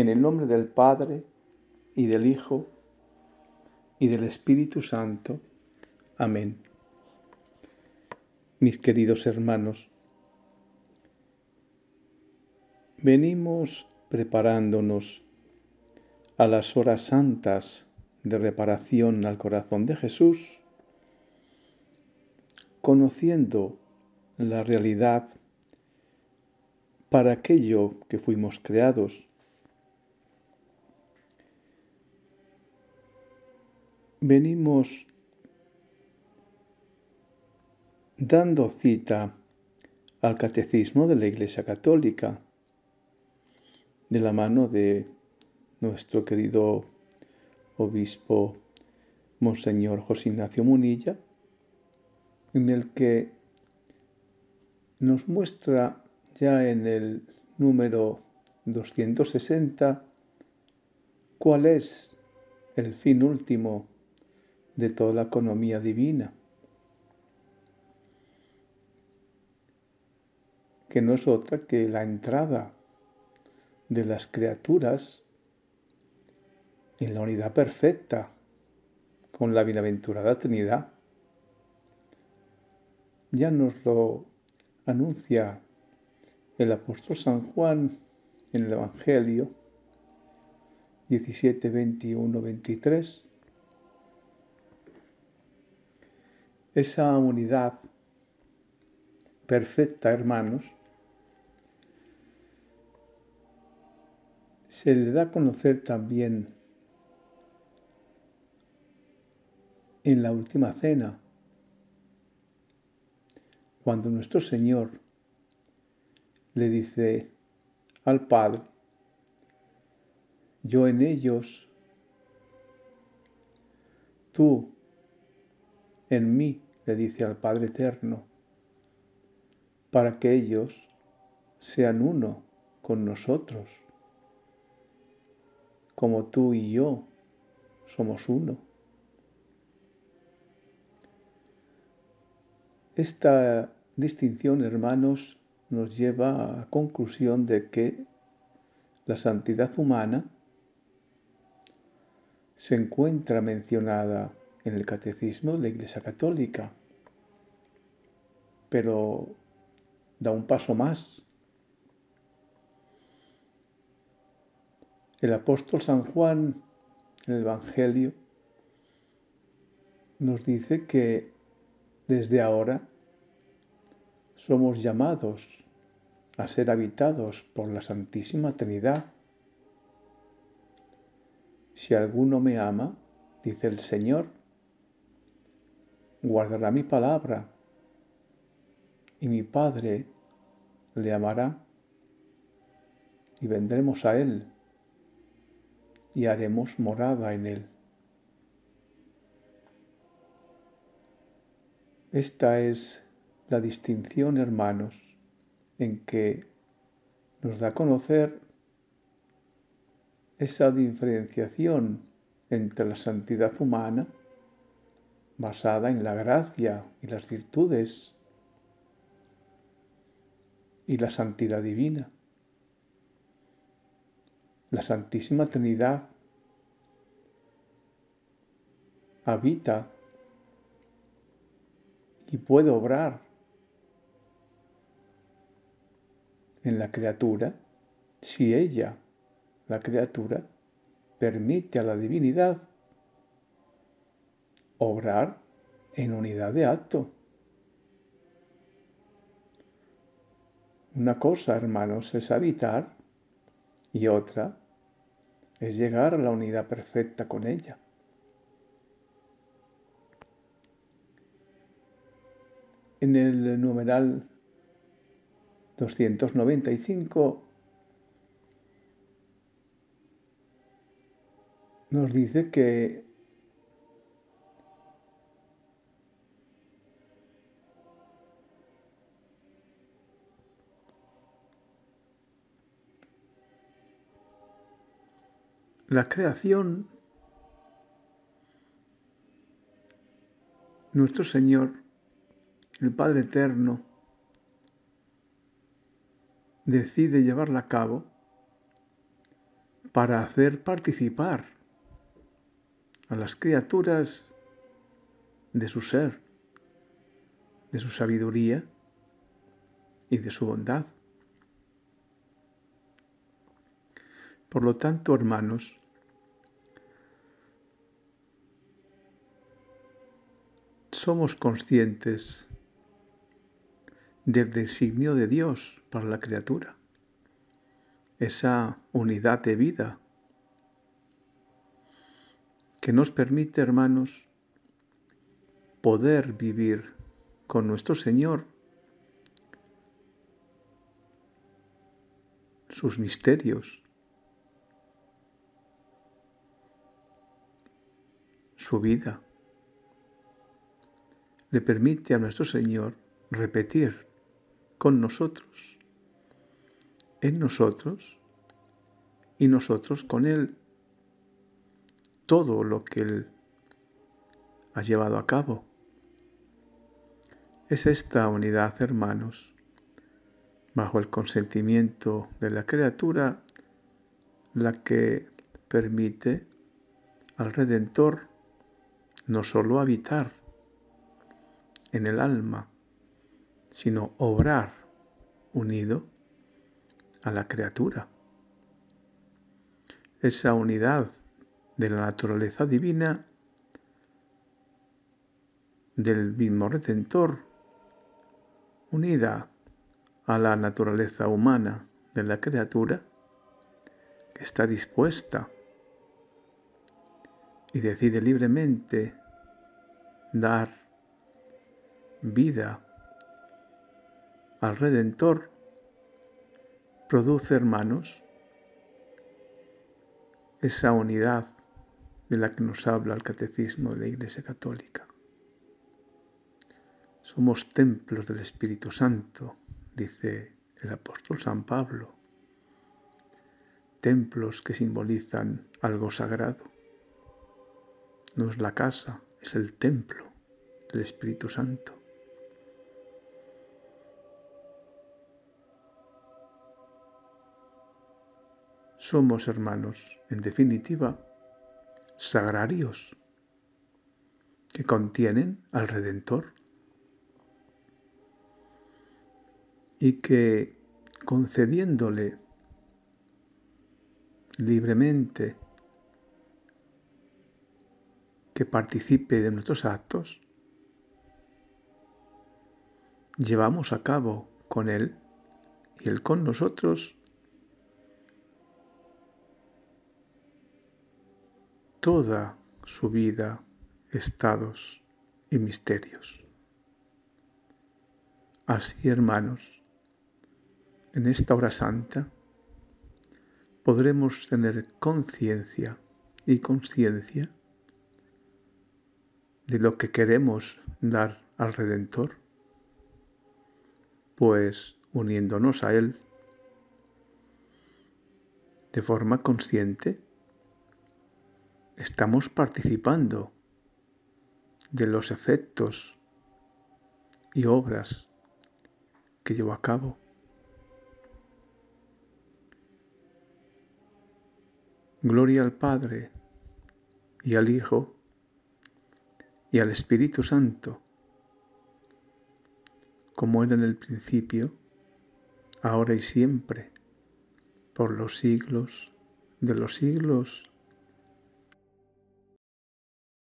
En el nombre del Padre y del Hijo y del Espíritu Santo. Amén. Mis queridos hermanos, venimos preparándonos a las horas santas de reparación al corazón de Jesús, conociendo la realidad para aquello que fuimos creados venimos dando cita al catecismo de la Iglesia Católica, de la mano de nuestro querido obispo Monseñor José Ignacio Munilla, en el que nos muestra ya en el número 260 cuál es el fin último de toda la economía divina. que no es otra que la entrada de las criaturas en la unidad perfecta con la bienaventurada Trinidad. Ya nos lo anuncia el apóstol San Juan en el Evangelio 17, 21, 23. esa unidad perfecta, hermanos, se le da a conocer también en la última cena, cuando nuestro Señor le dice al Padre, yo en ellos, tú en mí, le dice al Padre Eterno, para que ellos sean uno con nosotros, como tú y yo somos uno. Esta distinción, hermanos, nos lleva a la conclusión de que la santidad humana se encuentra mencionada en el catecismo de la Iglesia Católica. Pero da un paso más. El apóstol San Juan en el Evangelio nos dice que desde ahora somos llamados a ser habitados por la Santísima Trinidad. Si alguno me ama, dice el Señor, guardará mi palabra y mi Padre le amará y vendremos a Él y haremos morada en Él. Esta es la distinción, hermanos, en que nos da a conocer esa diferenciación entre la santidad humana basada en la gracia y las virtudes y la santidad divina. La Santísima Trinidad habita y puede obrar en la criatura si ella, la criatura, permite a la divinidad obrar en unidad de acto. Una cosa, hermanos, es habitar y otra es llegar a la unidad perfecta con ella. En el numeral 295 nos dice que la creación, nuestro Señor, el Padre Eterno, decide llevarla a cabo para hacer participar a las criaturas de su ser, de su sabiduría y de su bondad. Por lo tanto, hermanos, somos conscientes del designio de Dios para la criatura, esa unidad de vida que nos permite, hermanos, poder vivir con nuestro Señor sus misterios, su vida le permite a nuestro Señor repetir con nosotros, en nosotros y nosotros con Él, todo lo que Él ha llevado a cabo. Es esta unidad, hermanos, bajo el consentimiento de la criatura, la que permite al Redentor no solo habitar en el alma, sino obrar unido a la criatura. Esa unidad de la naturaleza divina del mismo Redentor, unida a la naturaleza humana de la criatura, que está dispuesta y decide libremente dar vida al Redentor, produce, hermanos, esa unidad de la que nos habla el Catecismo de la Iglesia Católica. Somos templos del Espíritu Santo, dice el apóstol San Pablo, templos que simbolizan algo sagrado. No es la casa, es el templo del Espíritu Santo. somos hermanos, en definitiva, sagrarios que contienen al Redentor y que concediéndole libremente que participe de nuestros actos, llevamos a cabo con Él y Él con nosotros toda su vida estados y misterios. Así, hermanos, en esta hora santa podremos tener conciencia y conciencia de lo que queremos dar al Redentor, pues uniéndonos a Él de forma consciente, estamos participando de los efectos y obras que llevo a cabo. Gloria al Padre y al Hijo y al Espíritu Santo, como era en el principio, ahora y siempre, por los siglos de los siglos.